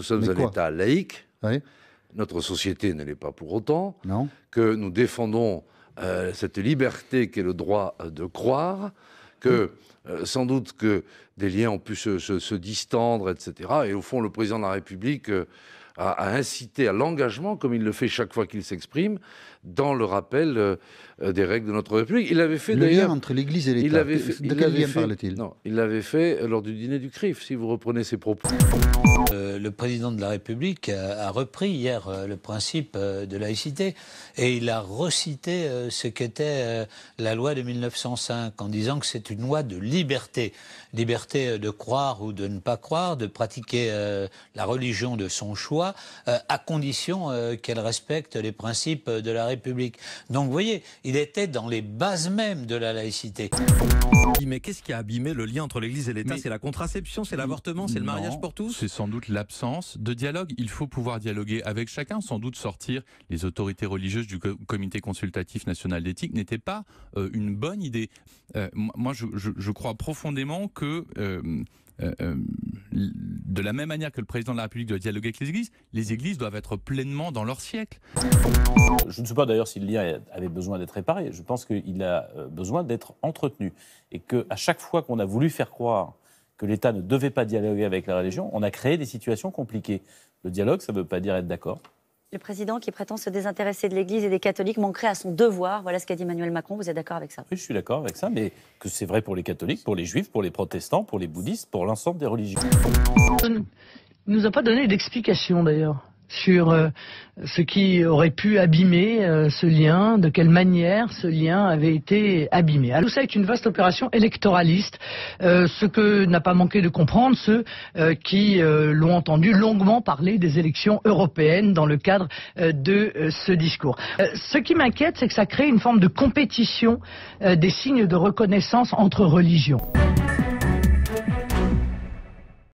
Nous sommes un État laïque. Notre société ne l'est pas pour autant. Que nous défendons euh, cette liberté qu'est le droit euh, de croire, que euh, sans doute que des liens ont pu se, distendre, etc. Et au fond, le président de la République a, incité à l'engagement, comme il le fait chaque fois qu'il s'exprime, dans le rappel des règles de notre République. Il avait fait d'ailleurs entre l'Église et l'État. Il avait de quel lien il Non, il l'avait fait lors du dîner du CRIF, si vous reprenez ses propos le président de la République euh, a, repris hier euh, le principe euh, de laïcité et il a recité ce qu'était la loi de 1905 en disant que c'est une loi de liberté. Liberté de croire ou de ne pas croire, de pratiquer la religion de son choix, à condition qu'elle respecte les principes de la République. Donc vous voyez, il était dans les bases mêmes de la laïcité. Mais qu'est-ce qui a abîmé le lien entre l'Église et l'État C'est la contraception, c'est l'avortement, c'est le mariage pour tous C'est sans doute l'absence de dialogue. Il faut pouvoir dialoguer avec chacun, sans doute sortir les autorités religieuses du comité consultatif national d'éthique n'était pas euh, une bonne idée. Euh, moi, je, crois profondément que... Euh, de la même manière que le président de la République doit dialoguer avec les églises, les églises doivent être pleinement dans leur siècle. Je ne sais pas d'ailleurs si le lien avait besoin d'être réparé. Je pense qu'il a besoin d'être entretenu. Et qu'à chaque fois qu'on a voulu faire croire que l'État ne devait pas dialoguer avec la religion, on a créé des situations compliquées. Le dialogue, ça ne veut pas dire être d'accord. Le président qui prétend se désintéresser de l'Église et des catholiques manquerait à son devoir. Voilà ce qu'a dit Emmanuel Macron. Vous êtes d'accord avec ça Oui, je suis d'accord avec ça, mais que c'est vrai pour les catholiques, pour les juifs, pour les protestants, pour les bouddhistes, pour l'ensemble des religions. Il ne nous a pas donné d'explication d'ailleurs sur euh, ce qui aurait pu abîmer euh, ce lien, de quelle manière ce lien avait été abîmé. tout ça est une vaste opération électoraliste, euh, ce que n'a pas manqué de comprendre ceux euh, qui l'ont entendu longuement parler des élections européennes dans le cadre de ce discours. ce qui m'inquiète, c'est que ça crée une forme de compétition des signes de reconnaissance entre religions.